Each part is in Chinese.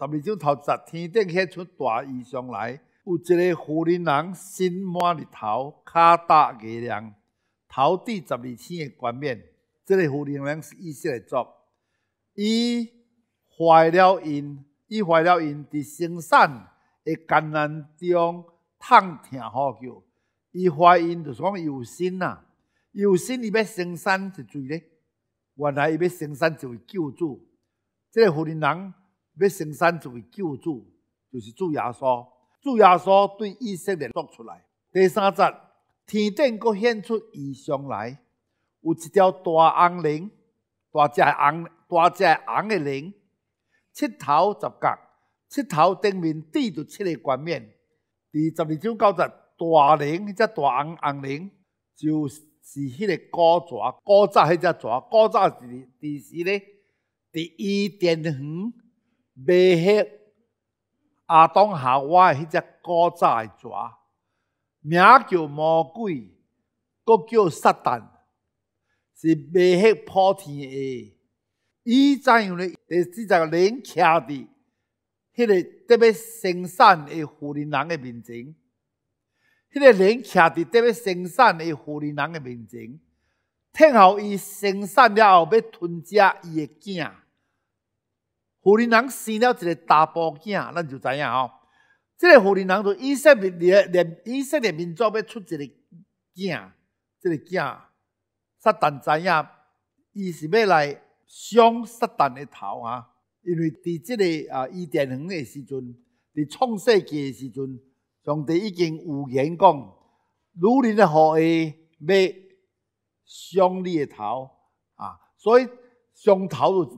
十二章头十天顶显出大异雄来，有一个胡人人，心满日头，骹踏月亮，头戴十二星的冠冕。这个胡人人是意想嚟族，伊怀了孕，伊怀了孕伫生产的艰难中痛疼呼救。伊怀孕就是讲有心呐，有心伊要生产就对咧。原来伊要生产一位救助。这个胡人人。要生产做救主，就是主耶稣，主耶稣对以色列作出来。第三节，天顶阁显出异象来，有一条大红龙，大只红，大只红个龙，七头十角，七头顶面戴着七个冠冕。第十二章九十，大龙迄只大红红龙，就是迄个高蛇高早迄只蛇高早伫伫时咧，伫伊甸园。白黑阿当下，我迄只古的蛇，名叫魔鬼，搁叫撒旦，是白黑普天诶。伊怎样咧？第制造人徛伫迄个特别生产诶富人人的面前，迄个人徛伫特别生产诶富人人的面前，等候伊生产了后要吞食伊的囝。妇人生了一个大波囝，咱就知影哦。这个妇人就以色列列伊、以色列民族要出一个囝，这个囝撒旦知影，伊是要来伤撒旦的头啊！因为伫即个啊伊甸园的时阵，伫创世纪的时阵，上帝已经有言讲，女人的后裔要伤你的头啊，所以。从头就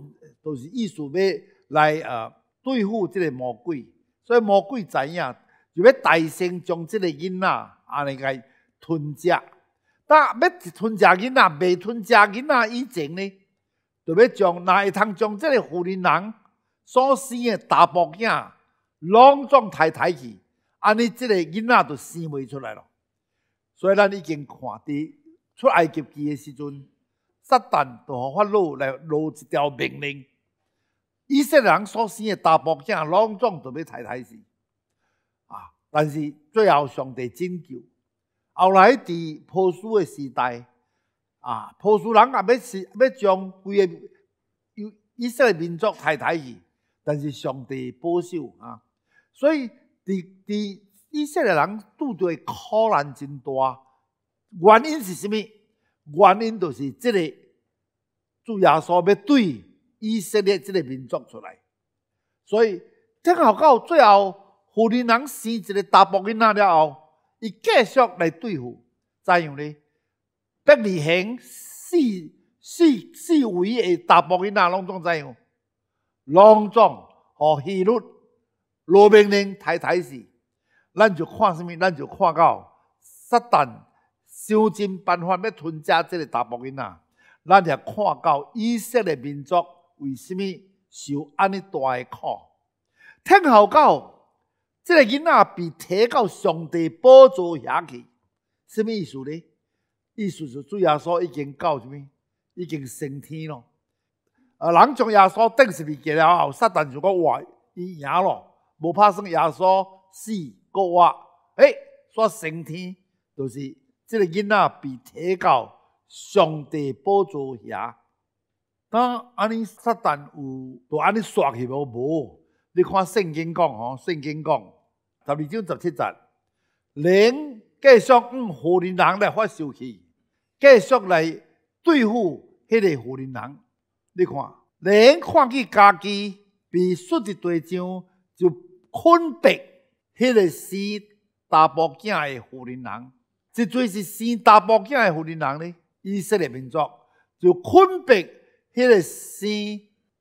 就是意思要来呃对付即个魔鬼，所以魔鬼知影就要大声将即个囡仔安尼甲伊吞食。当要吞食囡仔，未吞食囡仔以前呢，就要将哪会通将即个富人男所生的大包囝拢总抬抬去，安尼即个囡仔就生袂出来咯。所以咱已经看伫出埃及记的时阵。撒旦就用法律来落一条命令，以色列人所生的大伯囝拢总就要踩台戏，啊！但是最后上帝拯救，后来伫波斯的时代，啊，波斯人也要要将贵嘅以色列民族踩台戏，但是上帝保守啊，所以伫伫以色列人拄到的苦难真大，原因是甚么？原因就是这个，主耶稣要对以色列这个民族出来，所以听好到最后，富人生一个达波囡仔了后，伊继续来对付，怎样呢？第二型四四四围的达波囡仔拢总怎样？拢总和希律罗明人太太是，咱就看什么，咱就看到撒旦。想尽办法要吞食这个达波囡仔，咱也看到以色列民族为什么受安尼大的苦？听候到这个囡仔被提到上帝宝座下去，什么意思呢？意思就主耶稣已经到什么？已经升天了。啊，人从耶稣钉十字架了后，撒旦如果活伊赢了，无拍算耶稣死搁活，诶，煞升天就是。这个囡仔被提到上帝宝座下，当安尼撒旦有都安尼刷去无无？你看圣经讲吼，圣经讲十二章十七节，灵继续用富人人来发生气，继续来对付迄个富人人。你看灵看见家己，被摔在地上，就困逼迄个死大布囝的富人人。即阵是生大波囝的富人人呢，以色列民族就困别迄个生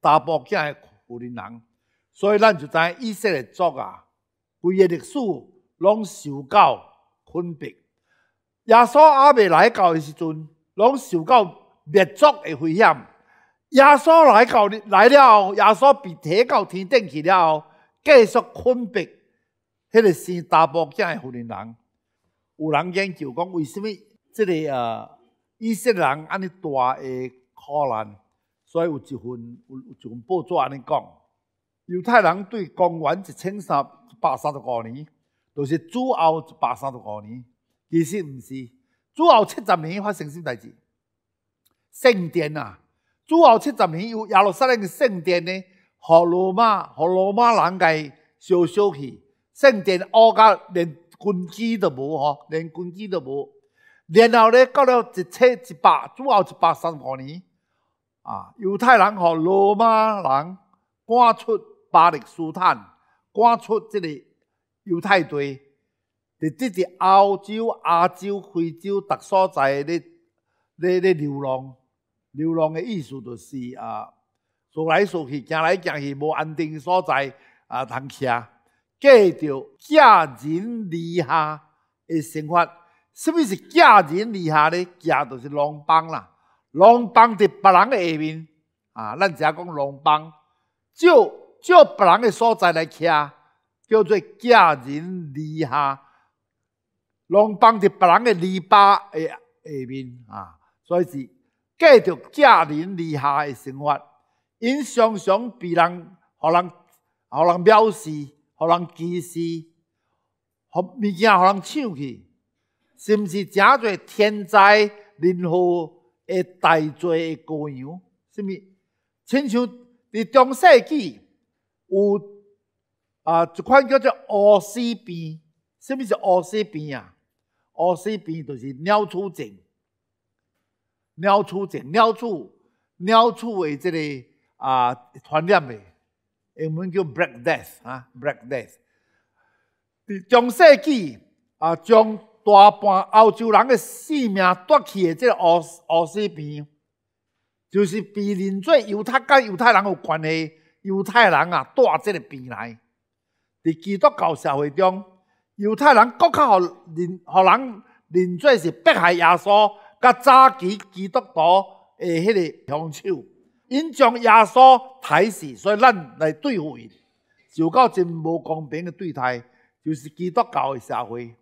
大波囝的富人人，所以咱就知以色列族啊，规个历史拢受到困别。耶稣阿未来到的时阵，拢受到灭族的危险。耶稣来到来了后，耶稣被提到天顶去了后，继续困别迄个生大波囝的富人有人研究讲，为什么这个呃以色列安尼大的苦难，所以有一份有一份报纸安尼讲，犹太人对公元一千三百三十五年，就是主后一百三十五年，其实毋是，主后七十年发生什代志？圣殿啊，主后七十年有耶路撒冷的圣殿呢，被罗马被罗马人介烧烧去，圣殿乌甲连。军机都无吼，连军机都无。然后咧，到了一千一百，最后一百三五年，啊，犹太人和罗马人赶出巴勒斯坦，赶出这个犹太队，直这些欧洲、亚洲、非洲各所在咧咧咧流浪。流浪的意思就是啊，走来走去，行来行去，无安定所在啊，通徛。过着家人篱下的生活，什么是嫁人篱下呢？家就是农帮啦，农帮伫别人下面啊。咱只讲农帮，就就别人的所在来徛，叫做嫁人篱下。农帮伫别人的篱笆的下面啊，所以是过着嫁人篱下的生活，因常常被人互人互人藐视。互人歧视，互物件互人抢去，是毋是真侪天灾人祸会大侪？诶，羊？是啥物？亲像伫中世纪有啊一款叫做乌丝病，啥物是乌丝病啊？乌丝病就是鸟鼠症，鸟鼠症，鸟鼠，鸟鼠为即个啊传染诶。英文叫 b r e a k d e t h 啊 b r e a k d e a t h 中世纪啊，将大半欧洲人的性命夺去的这个恶恶死病，就是被认做犹太跟犹太人有关系。犹太人啊，带这个病来。在基督教社会中，犹太人更加被认，人认做是迫害耶稣跟早期基督徒的迄个凶手。因将耶稣抬死，所以咱来对付伊，就到真无公平嘅对待。就是基督教嘅社会，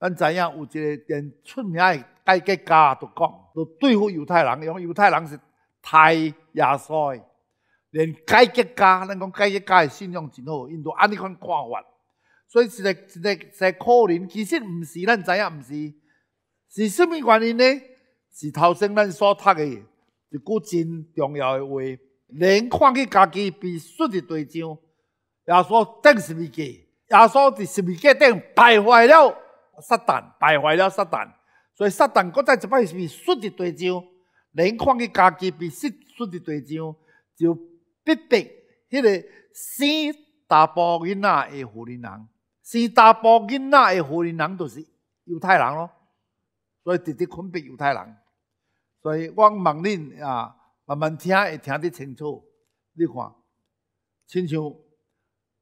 咱知影有一个连出名嘅改革家都讲，都对付犹太人，因为犹太人是太耶稣嘅。连改革家，咱讲改革家嘅信仰真好，因都按呢款看法。所以一个一个一个可能，其实毋是咱知影，毋是，是甚物原因呢？是头先咱所读嘅。一句真重要的话：人看见家己被输伫地上，耶稣顶是字架，耶稣伫是字架顶败坏了撒旦，败坏了撒旦。所以撒旦再一摆是被是的一地上，人看见家己被输的一地上，就必定迄个生达波囡仔的妇人，生达波囡仔的妇人就是犹太人咯。所以直接捆绑犹太人。所以我望恁啊，慢慢听会听得清楚。你看，亲像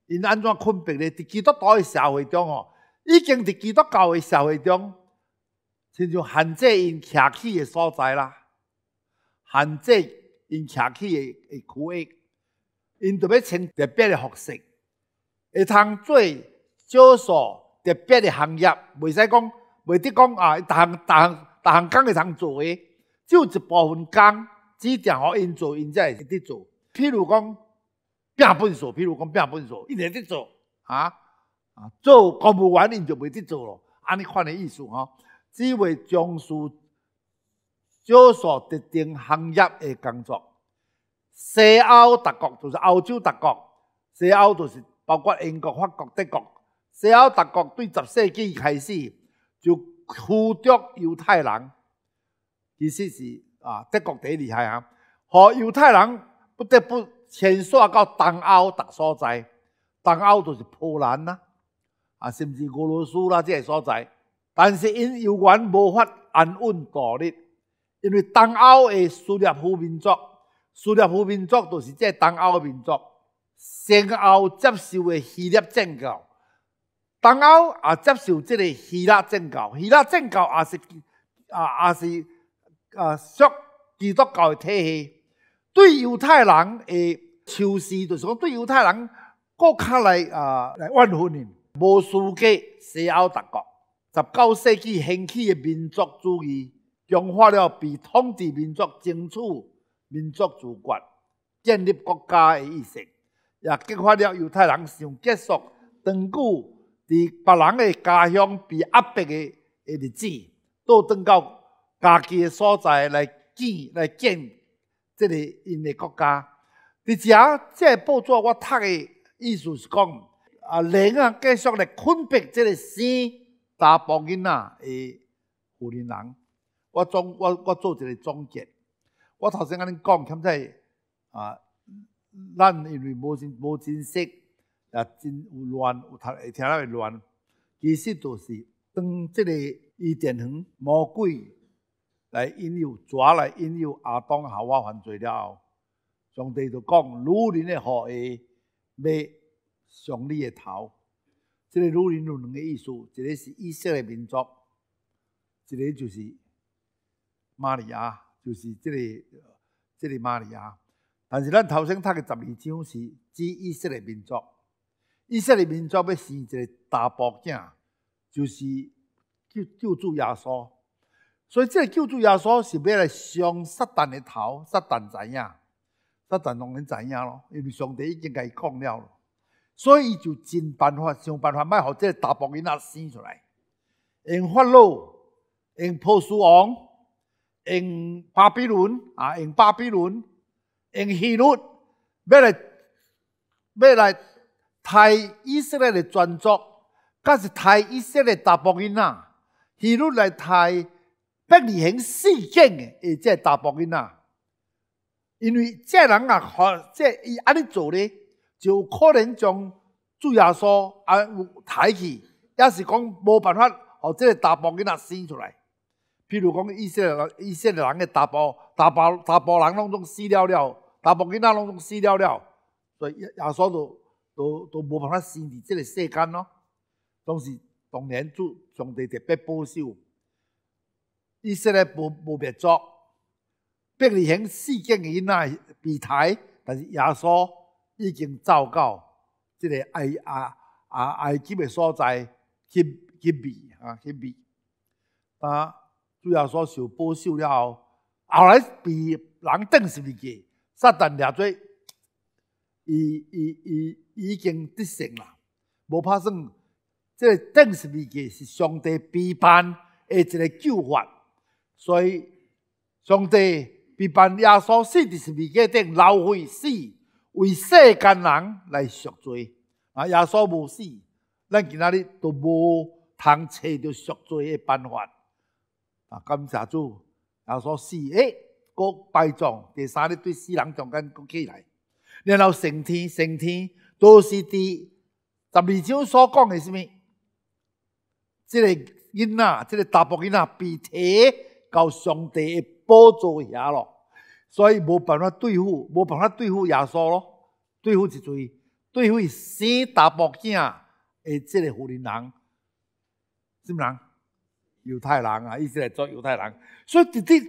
因安怎困别咧？伫基督教的社会中哦，已经伫基督教的社会中，亲像限制因徛起的所在啦，限制因徛起的个区域，因特别穿特别的服饰，会通做少数特别的行业，袂使讲袂得讲啊，逐项逐项逐项讲会通做个。有一部分工，指定互因做，因会滴做。譬如讲变粪扫譬如讲变粪扫一直滴做啊啊！做公务员，因就袂滴做咯。安尼款诶意思吼，只为从事少数特定行业诶工作。西欧大国就是欧洲大国，西欧就是包括英国、法国、德国。西欧大国对十世纪开始就驱逐犹太人。意思是啊，德国第厉害啊，互犹太人不得不迁徙到东欧逐所在。东欧就是波兰啦，啊，甚至俄罗斯啦，这些所在。但是因犹原无法安稳度日，因为东欧的斯拉夫民族，斯拉夫民族就是这东欧民族，先后接受诶希腊政教，东欧也接受这个希腊政教，希腊政教也是啊，也是。啊，属基督教嘅体系对犹太人嘅仇视，就是讲对犹太人国家来啊，来怨恨分。无输个西欧大国，十九世纪兴起嘅民族主义，强化了被统治民族争取民族主权、建立国家嘅意识，也激发了犹太人想结束长久伫别人嘅家乡被压迫嘅嘅日子，都等到。家己诶所在来建来建，这个因诶国家。伫遮即个报纸，我读诶意思是讲，啊，人啊继续来困逼这个生查甫囡仔诶富人人。我总我我做一个总结，我头先安尼讲，现在啊，咱因为无真无真识，也真有乱，有听会听落会乱。其实就是当即个伊甸园魔鬼。来引诱，抓来引诱。阿东下我犯罪了，后，上帝就讲：女人的河嘢要上你的头。即个女人有两个意思，一个是以色列民族，一个就是玛利亚，就是即个即个玛利亚。但是咱头先读的十二章是指以色列民族，以色列民族要生一个大伯仔，就是救救主耶稣。所以，即个救主耶稣是要来伤撒旦的头，撒旦知影，撒旦当然知影咯，因为上帝已经甲伊控了，所以伊就尽办法、想办法卖互即个大伯囡仔生出来，用法老，用波斯王，用巴比伦啊，用巴比伦，用希律，要来要来杀以色列的专族，甲是杀以色列大伯因仔，希律来杀。不履行事件嘅，而即个达波囡仔，因为即人啊，学即伊安尼做咧，就可能将主耶稣啊有抬起，也是讲无办法，互即个达波囡仔生出来。譬如讲，一些一些人嘅达波、达波、达波人拢总死了了，达波囡仔拢总死了了，所以耶稣都都都无办法生伫即个世间咯。当时当然主上帝特别保守。伊说咧，无无灭族，变类行四件伊那避台，但是耶稣已经走到即个哀啊啊哀哭个所在，去去悲啊去悲啊，主后所受保守了后，后来被人等是未记，撒旦掠嘴，伊伊伊已经得胜了，无拍算，即个等是未记是上帝庇庇，下一个救法。所以，上帝必办耶稣死就是未架顶，流血死，为世间人来赎罪。啊，耶稣无死，咱今仔日都无通找着赎罪的办法。啊，感谢主，耶稣死，哎，国拜葬第三日对死人中间国起来，然后成天成天都是伫十二章所讲嘅什物，这个因啊，这个打波因啊，被提。交上帝的宝座遐咯，所以无办法对付，无办法对付耶稣咯，对付一堆，对付四大暴囝的即个胡人人，什么人？犹太人啊，以色列做犹太人，所以直直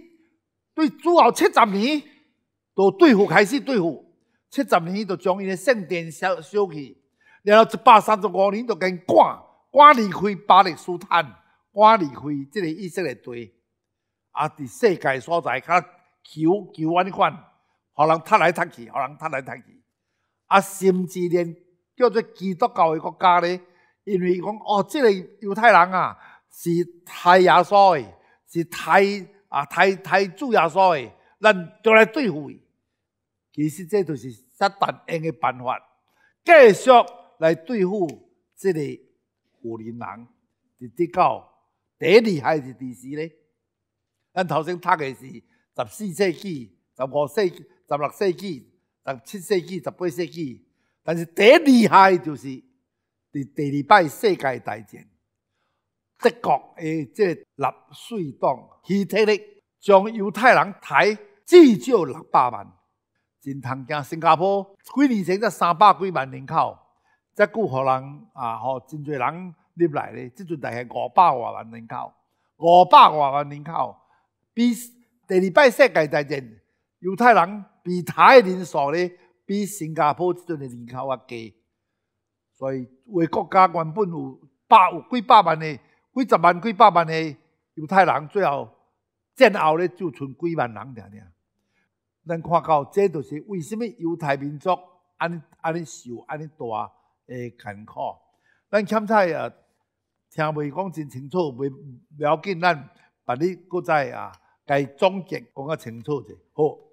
对主后七十年，都对付开始对付，七十年就将伊的圣殿烧烧去，然后一百三十五年就跟赶赶离开巴勒斯坦，赶离开即个以色列地。啊！伫世界所在，甲求求尼款，互人踢来踢去，互人踢来踢去。啊，甚至连叫做基督教的国家咧，因为讲哦，这个犹太人啊，是太耶稣诶，是太啊太太主耶稣诶，咱著来对付伊。其实，这就是他答用的办法，继续来对付即个胡林人，得到第厉害是第四咧。咱头先读嘅是十四世纪、十五世、十六世纪、十七世纪、十八世纪，但是第厉害就是第第二摆世界大战，德国诶，即纳粹党希特勒将犹太人抬至少六百万，真通惊新加坡几年前才三百几万人口，再古，互人啊，吼，真侪人入来咧，即阵大概五百偌万人口，五百偌万人口。比第二摆世界大战，犹太人被杀的人数咧，比新加坡即阵的人口啊低。所以，有的国家原本有百有几百万的、几十万、几百万的犹太人，最后战后咧就剩几万人尔尔。咱看到，这就是为什么犹太民族安尼安尼受安尼大的艰苦。咱欠查啊，听未讲真清楚，袂要紧，咱别日搁再啊。该总结讲较清楚者，好。